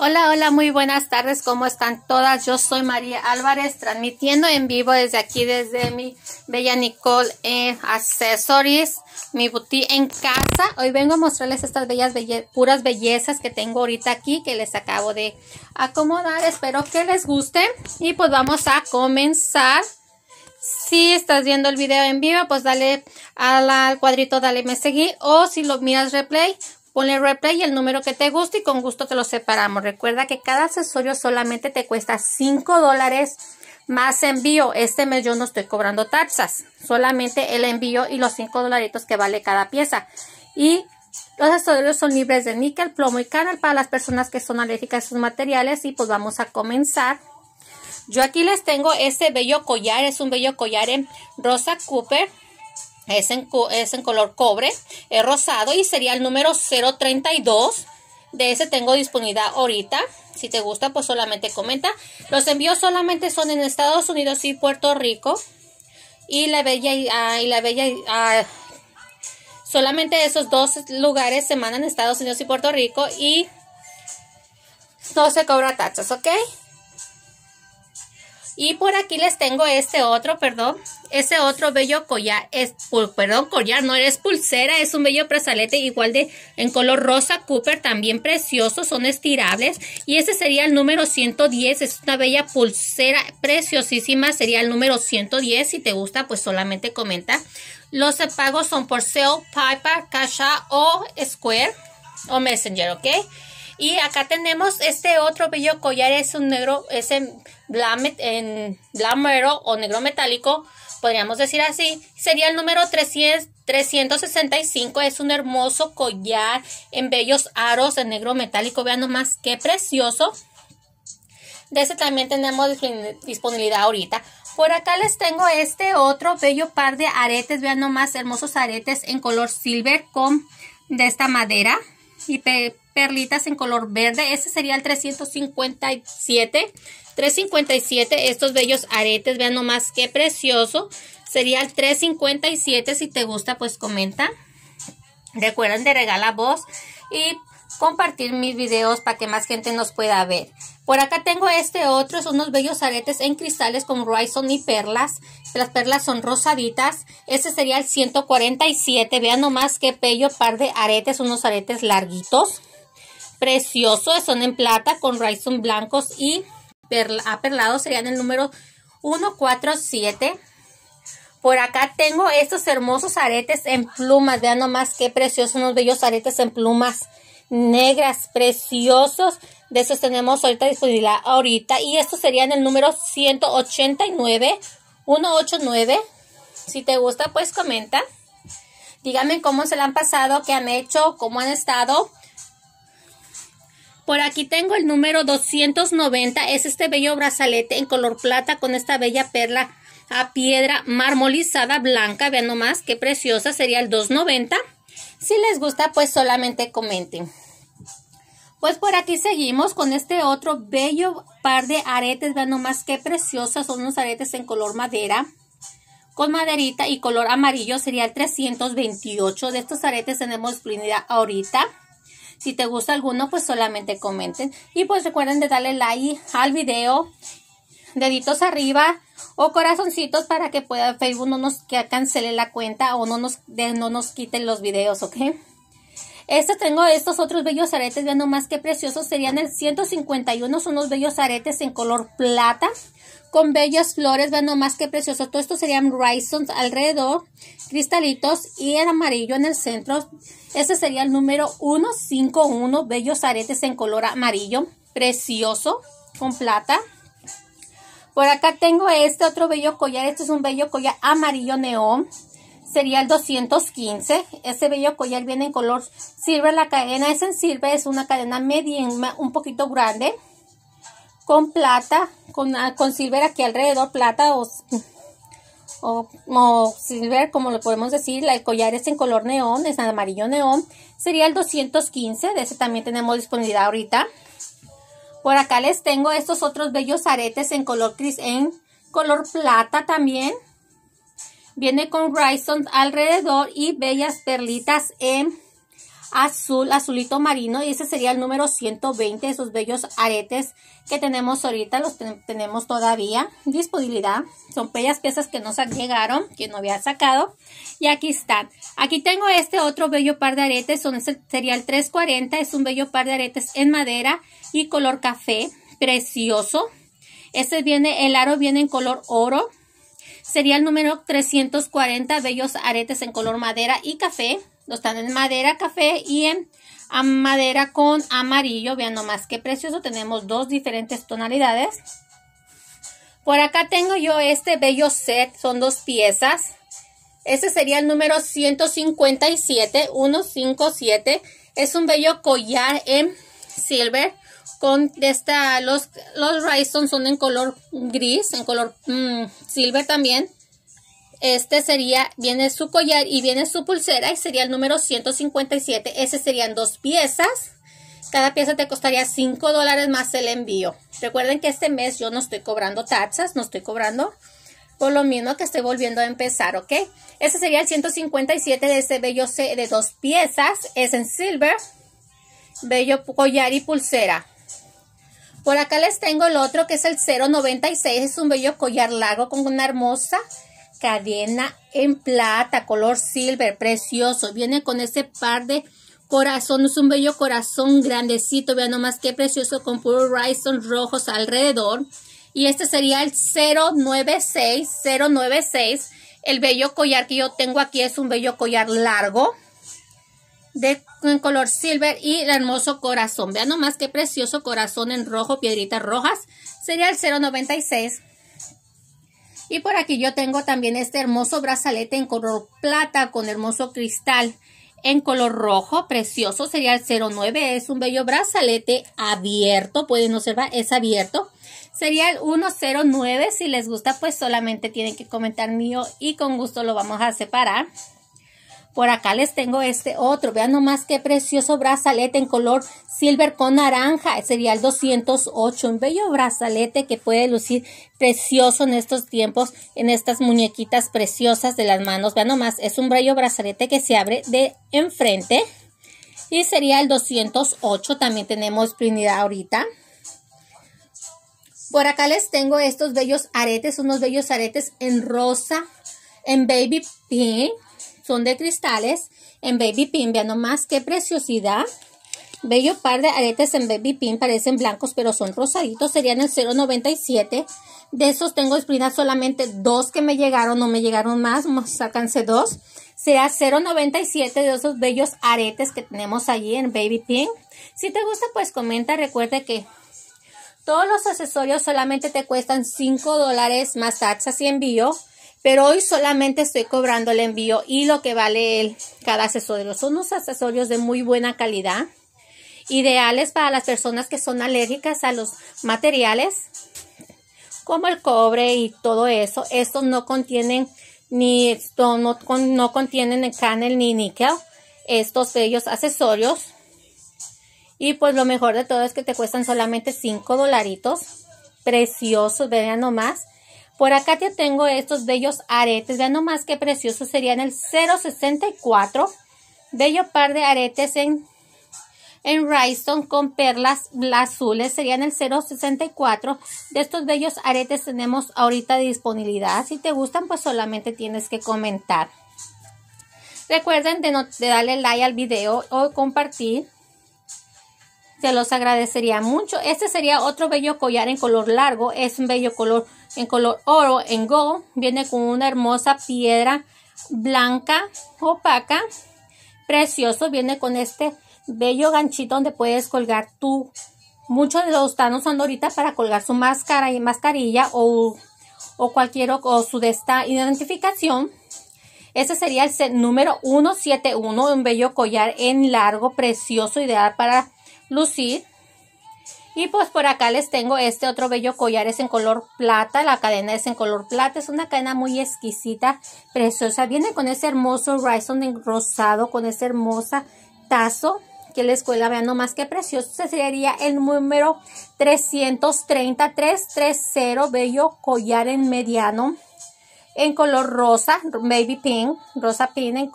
Hola, hola, muy buenas tardes, ¿cómo están todas? Yo soy María Álvarez, transmitiendo en vivo desde aquí, desde mi bella Nicole en eh, Accessories, mi boutique en casa. Hoy vengo a mostrarles estas bellas, puras bellezas que tengo ahorita aquí, que les acabo de acomodar. Espero que les guste y pues vamos a comenzar. Si estás viendo el video en vivo, pues dale al cuadrito, dale me seguí. O si lo miras replay, Ponle replay el número que te guste y con gusto te lo separamos. Recuerda que cada accesorio solamente te cuesta 5 dólares más envío. Este mes yo no estoy cobrando taxas, solamente el envío y los 5 dolaritos que vale cada pieza. Y los accesorios son libres de níquel, plomo y canal para las personas que son alérgicas a sus materiales. Y pues vamos a comenzar. Yo aquí les tengo este bello collar, es un bello collar en rosa Cooper es en, color cobre, es rosado y sería el número 032. De ese tengo disponibilidad ahorita. Si te gusta, pues solamente comenta. Los envíos solamente son en Estados Unidos y Puerto Rico. Y la bella ah, y la bella ah, solamente esos dos lugares se mandan en Estados Unidos y Puerto Rico y no se cobra tachas, ¿ok? Y por aquí les tengo este otro, perdón, ese otro bello collar, es, perdón, collar, no es pulsera, es un bello brazalete igual de en color rosa Cooper, también precioso, son estirables. Y ese sería el número 110, es una bella pulsera preciosísima, sería el número 110, si te gusta pues solamente comenta. Los pagos son por Sale, Piper, casha o Square o Messenger, ¿ok? Y acá tenemos este otro bello collar, es un negro, es en, blamero o negro metálico, podríamos decir así. Sería el número 365, es un hermoso collar en bellos aros en negro metálico, vean nomás qué precioso. De ese también tenemos disponibilidad ahorita. Por acá les tengo este otro bello par de aretes. Vean nomás hermosos aretes en color silver con de esta madera. Y perlitas en color verde. Ese sería el 357. 357, estos bellos aretes, vean nomás qué precioso. Sería el 357, si te gusta pues comenta. Recuerden de a vos y compartir mis videos para que más gente nos pueda ver. Por acá tengo este otro, son unos bellos aretes en cristales con Ryzen y perlas. Las perlas son rosaditas. Este sería el 147. Vean nomás qué bello par de aretes, unos aretes larguitos. Preciosos, son en plata con rhizome blancos y perla, perlado. serían el número 147. Por acá tengo estos hermosos aretes en plumas, vean nomás qué preciosos, unos bellos aretes en plumas negras, preciosos. De esos tenemos ahorita disponibilidad ahorita. Y estos serían el número 189, 189. Si te gusta, pues comenta. Díganme cómo se la han pasado, qué han hecho, cómo han estado. Por aquí tengo el número 290. Es este bello brazalete en color plata con esta bella perla a piedra marmolizada blanca. Vean nomás qué preciosa. Sería el 290. Si les gusta, pues solamente comenten. Pues por aquí seguimos con este otro bello par de aretes. Vean nomás qué preciosos son unos aretes en color madera. Con maderita y color amarillo sería el 328. De estos aretes tenemos disponibilidad ahorita. Si te gusta alguno, pues solamente comenten. Y pues recuerden de darle like al video, deditos arriba o corazoncitos para que pueda Facebook no nos cancele la cuenta o no nos, no nos quiten los videos, ¿ok? Este tengo estos otros bellos aretes, vean nomás qué preciosos, serían el 151, son unos bellos aretes en color plata con bellas flores, vean nomás que precioso. Todo esto serían rhizomes alrededor, cristalitos y el amarillo en el centro. Ese sería el número 151, bellos aretes en color amarillo, precioso, con plata. Por acá tengo este otro bello collar, este es un bello collar amarillo neón. Sería el 215. ese bello collar viene en color silver. La cadena es en silver, es una cadena media, un poquito grande con plata, con, ah, con silver aquí alrededor, plata o, o, silver, como lo podemos decir. El collar es en color neón, es amarillo neón. Sería el 215, de ese también tenemos disponibilidad ahorita. Por acá les tengo estos otros bellos aretes en color gris, en color plata también. Viene con rhinestones alrededor y bellas perlitas en azul, azulito marino y ese sería el número 120, esos bellos aretes que tenemos ahorita, los tenemos todavía disponibilidad, son bellas piezas que nos llegaron, que no había sacado y aquí están, aquí tengo este otro bello par de aretes, son, sería el 340, es un bello par de aretes en madera y color café, precioso, este viene, el aro viene en color oro, sería el número 340, bellos aretes en color madera y café, están en madera café y en madera con amarillo. Vean nomás qué precioso. Tenemos dos diferentes tonalidades. Por acá tengo yo este bello set. Son dos piezas. Este sería el número 157, 157. Es un bello collar en silver con esta, los, los son en color gris, en color mm, silver también. Este sería, viene su collar y viene su pulsera y sería el número 157. Ese serían dos piezas. Cada pieza te costaría 5 dólares más el envío. Recuerden que este mes yo no estoy cobrando taxas, no estoy cobrando por lo mismo que estoy volviendo a empezar, ¿ok? Ese sería el 157 de ese bello de dos piezas. Es en silver, bello collar y pulsera. Por acá les tengo el otro que es el 096. Es un bello collar largo con una hermosa cadena en plata, color silver, precioso. Viene con ese par de corazones, es un bello corazón grandecito, vean nomás qué precioso con puro horizon rojos alrededor. Y este sería el 096, 096. El bello collar que yo tengo aquí es un bello collar largo de en color silver y el hermoso corazón. Vean nomás qué precioso corazón en rojo, piedritas rojas. Sería el 096. Y por aquí yo tengo también este hermoso brazalete en color plata con hermoso cristal en color rojo, precioso, sería el 09, es un bello brazalete abierto, pueden observar, es abierto. Sería el 109, si les gusta pues solamente tienen que comentar mío y con gusto lo vamos a separar. Por acá les tengo este otro. Vean nomás qué precioso brazalete en color silver con naranja. Sería el 208. Un bello brazalete que puede lucir precioso en estos tiempos, en estas muñequitas preciosas de las manos. Vean nomás, es un bello brazalete que se abre de enfrente. Y sería el 208. También tenemos Trinidad ahorita. Por acá les tengo estos bellos aretes, unos bellos aretes en rosa, en baby pink son de cristales en baby Pink. Vean nomás qué preciosidad. Bello par de aretes en baby Pink. Parecen blancos, pero son rosaditos. Serían el 0.97. De esos tengo esprinas solamente dos que me llegaron. No me llegaron más. Sácanse dos. Será 0.97 de esos bellos aretes que tenemos allí en baby Pink. Si te gusta, pues comenta. Recuerda que todos los accesorios solamente te cuestan 5 dólares más taxas y envío pero hoy solamente estoy cobrando el envío y lo que vale el, cada accesorio. Son unos accesorios de muy buena calidad, ideales para las personas que son alérgicas a los materiales como el cobre y todo eso. Estos no contienen ni esto, no, contienen el canel ni níquel. Estos bellos accesorios. Y pues lo mejor de todo es que te cuestan solamente 5 dolaritos. Preciosos, vean nomás por acá te tengo estos bellos aretes. Vean nomás qué preciosos serían el 064. Bello par de aretes en, en con perlas azules. Serían el 064. De estos bellos aretes tenemos ahorita de disponibilidad. Si te gustan, pues solamente tienes que comentar. Recuerden de, no, de darle like al video o compartir se los agradecería mucho. Este sería otro bello collar en color largo, es un bello color en color oro, en gold, viene con una hermosa piedra blanca opaca, precioso, viene con este bello ganchito donde puedes colgar tu, muchos de los están usando ahorita para colgar su máscara y mascarilla o, o cualquier, o su de esta identificación. Este sería el set número 171, un bello collar en largo, precioso, ideal para lucir. Y pues por acá les tengo este otro bello collar, es en color plata, la cadena es en color plata, es una cadena muy exquisita, preciosa. Viene con ese hermoso Rison en rosado, con ese hermosa tazo que la escuela vean nomás que precioso. sería el número 330-330, bello collar en mediano en color rosa, baby pink, rosa pink en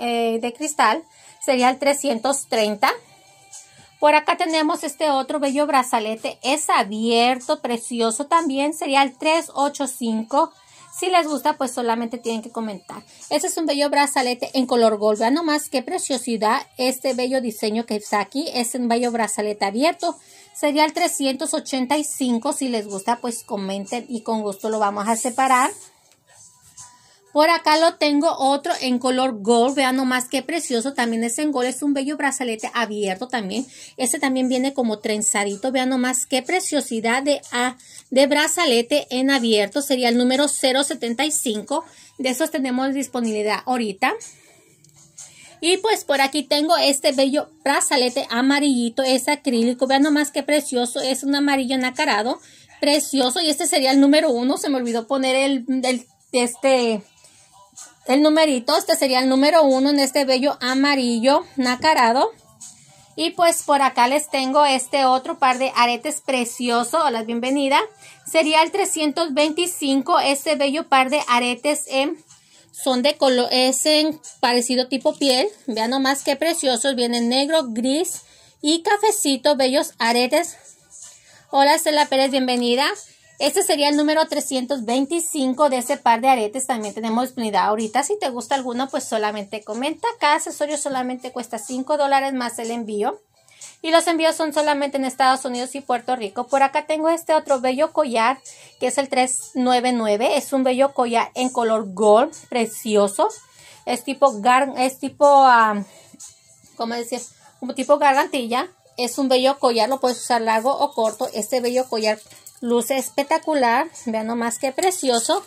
eh, de cristal, sería el 330. Por acá tenemos este otro bello brazalete. Es abierto, precioso también. Sería el 385. Si les gusta, pues solamente tienen que comentar. Este es un bello brazalete en color gold. Vean nomás qué preciosidad este bello diseño que está aquí. Es un bello brazalete abierto. Sería el 385. Si les gusta, pues comenten y con gusto lo vamos a separar. Por acá lo tengo otro en color gold. Vean nomás qué precioso. También es en gold. Es un bello brazalete abierto también. Este también viene como trenzadito. Vean nomás qué preciosidad de, ah, de brazalete en abierto. Sería el número 075. De esos tenemos disponibilidad ahorita. Y pues por aquí tengo este bello brazalete amarillito, es acrílico, vean nomás qué precioso, es un amarillo nacarado, precioso, y este sería el número uno, se me olvidó poner el, el este, el numerito, este sería el número uno en este bello amarillo nacarado. Y pues por acá les tengo este otro par de aretes precioso. Hola, bienvenida. Sería el 325, este bello par de aretes eh, son de color, es en parecido tipo piel. Vean nomás qué preciosos, vienen negro, gris y cafecito, bellos aretes. Hola, Estela Pérez, bienvenida. Este sería el número 325 de ese par de aretes. También tenemos disponibilidad ahorita. Si te gusta alguno, pues solamente comenta. Cada accesorio solamente cuesta 5 dólares más el envío. Y los envíos son solamente en Estados Unidos y Puerto Rico. Por acá tengo este otro bello collar que es el 399. Es un bello collar en color gold, precioso. Es tipo, gar es tipo, ¿cómo decías? Como tipo gargantilla. Es un bello collar, lo puedes usar largo o corto. Este bello collar Luce espectacular. Vean nomás qué precioso.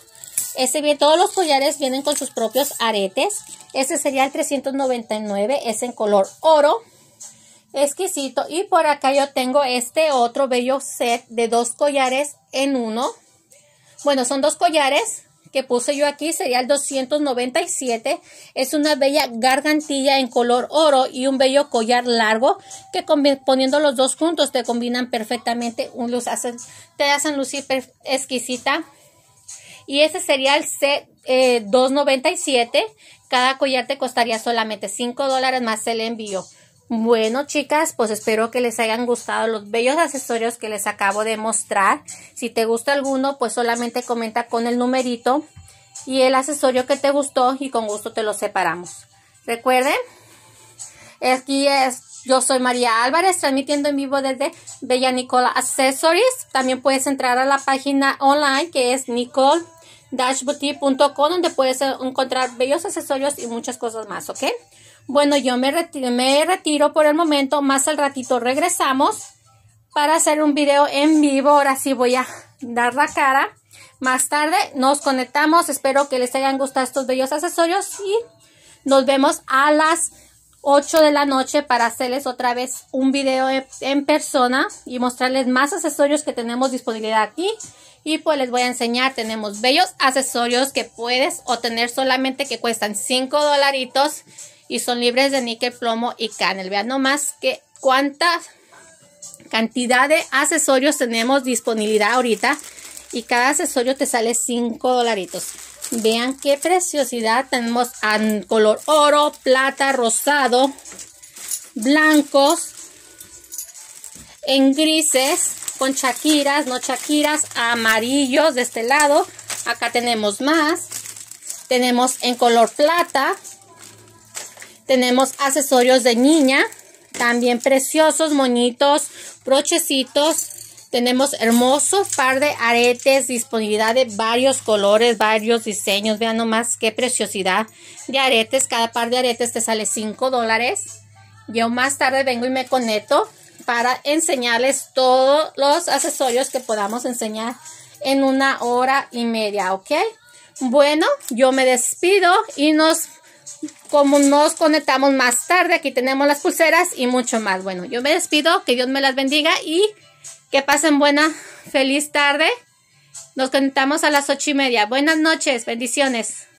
Este bien, todos los collares vienen con sus propios aretes. Este sería el 399, es en color oro. Exquisito. Y por acá yo tengo este otro bello set de dos collares en uno. Bueno, son dos collares, que puse yo aquí sería el 297. Es una bella gargantilla en color oro y un bello collar largo que poniendo los dos juntos te combinan perfectamente, un luz te hacen lucir exquisita. Y ese sería el C297. Eh, Cada collar te costaría solamente 5 dólares más el envío. Bueno, chicas, pues espero que les hayan gustado los bellos accesorios que les acabo de mostrar. Si te gusta alguno, pues solamente comenta con el numerito y el accesorio que te gustó y con gusto te lo separamos. Recuerden, aquí es yo soy María Álvarez, transmitiendo en vivo desde Bella Nicola Accessories. También puedes entrar a la página online que es nicole-boutique.com donde puedes encontrar bellos accesorios y muchas cosas más, ¿ok? Bueno, yo me, retiro, me retiro por el momento, más al ratito regresamos para hacer un video en vivo. Ahora sí voy a dar la cara. Más tarde nos conectamos. Espero que les hayan gustado estos bellos accesorios y nos vemos a las 8 de la noche para hacerles otra vez un video en persona y mostrarles más accesorios que tenemos disponibilidad aquí. Y pues les voy a enseñar, tenemos bellos accesorios que puedes obtener solamente que cuestan 5 dolaritos y son libres de níquel, plomo y canel. Vean nomás que cuánta cantidad de accesorios tenemos disponibilidad ahorita y cada accesorio te sale 5 dolaritos. Vean qué preciosidad tenemos en color oro, plata, rosado, blancos, en grises, con chaquiras, no chaquiras, amarillos de este lado. Acá tenemos más. Tenemos en color plata, tenemos accesorios de niña, también preciosos, moñitos, brochecitos. Tenemos hermoso par de aretes, disponibilidad de varios colores, varios diseños. Vean nomás qué preciosidad de aretes. Cada par de aretes te sale 5 dólares. Yo más tarde vengo y me conecto para enseñarles todos los accesorios que podamos enseñar en una hora y media, ¿ok? Bueno, yo me despido y nos como nos conectamos más tarde. Aquí tenemos las pulseras y mucho más. Bueno, yo me despido, que Dios me las bendiga y que pasen buena, feliz tarde. Nos conectamos a las ocho y media. Buenas noches, bendiciones.